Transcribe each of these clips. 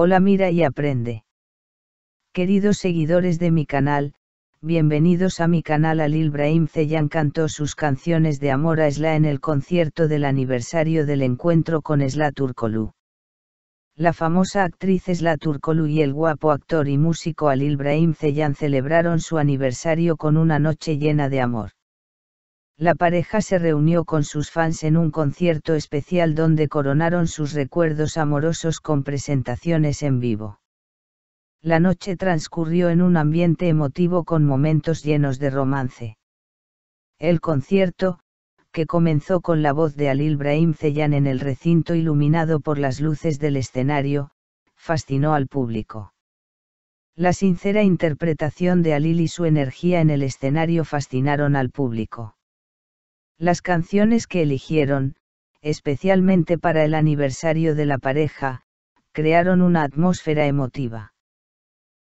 Hola mira y aprende. Queridos seguidores de mi canal, bienvenidos a mi canal Alil Brahim Zeyan cantó sus canciones de amor a Esla en el concierto del aniversario del encuentro con Esla Turkolu. La famosa actriz Esla Turkolu y el guapo actor y músico Alil Brahim Zeyan celebraron su aniversario con una noche llena de amor la pareja se reunió con sus fans en un concierto especial donde coronaron sus recuerdos amorosos con presentaciones en vivo. La noche transcurrió en un ambiente emotivo con momentos llenos de romance. El concierto, que comenzó con la voz de Alil Brahim Ceyan en el recinto iluminado por las luces del escenario, fascinó al público. La sincera interpretación de Alil y su energía en el escenario fascinaron al público las canciones que eligieron, especialmente para el aniversario de la pareja, crearon una atmósfera emotiva.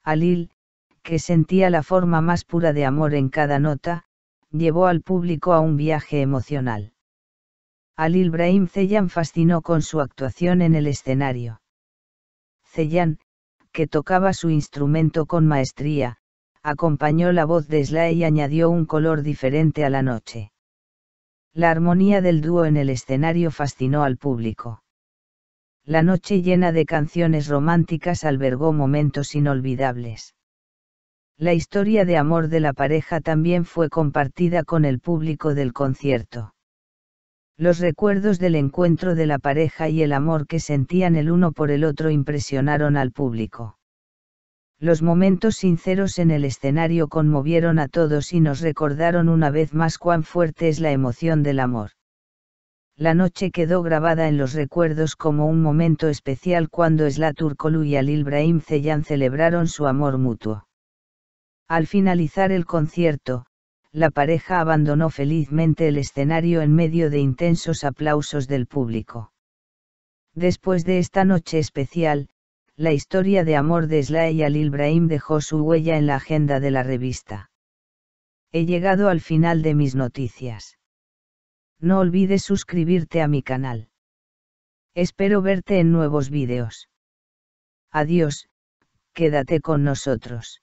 Alil, que sentía la forma más pura de amor en cada nota, llevó al público a un viaje emocional. Alil Brahim Ceyan fascinó con su actuación en el escenario. Ceyan, que tocaba su instrumento con maestría, acompañó la voz de Slay y añadió un color diferente a la noche. La armonía del dúo en el escenario fascinó al público. La noche llena de canciones románticas albergó momentos inolvidables. La historia de amor de la pareja también fue compartida con el público del concierto. Los recuerdos del encuentro de la pareja y el amor que sentían el uno por el otro impresionaron al público. Los momentos sinceros en el escenario conmovieron a todos y nos recordaron una vez más cuán fuerte es la emoción del amor. La noche quedó grabada en los recuerdos como un momento especial cuando esla y Alil Brahim Zeyan celebraron su amor mutuo. Al finalizar el concierto, la pareja abandonó felizmente el escenario en medio de intensos aplausos del público. Después de esta noche especial, la historia de amor de Slay al Ibrahim dejó su huella en la agenda de la revista. He llegado al final de mis noticias. No olvides suscribirte a mi canal. Espero verte en nuevos vídeos. Adiós, quédate con nosotros.